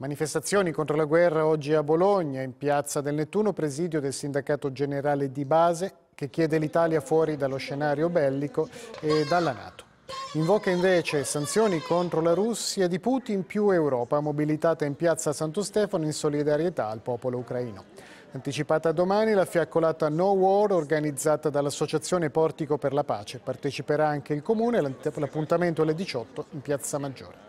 Manifestazioni contro la guerra oggi a Bologna, in piazza del Nettuno, presidio del sindacato generale di base che chiede l'Italia fuori dallo scenario bellico e dalla Nato. Invoca invece sanzioni contro la Russia di Putin più Europa, mobilitata in piazza Santo Stefano in solidarietà al popolo ucraino. Anticipata domani la fiaccolata No War organizzata dall'Associazione Portico per la Pace. Parteciperà anche il Comune, l'appuntamento alle 18 in piazza Maggiore.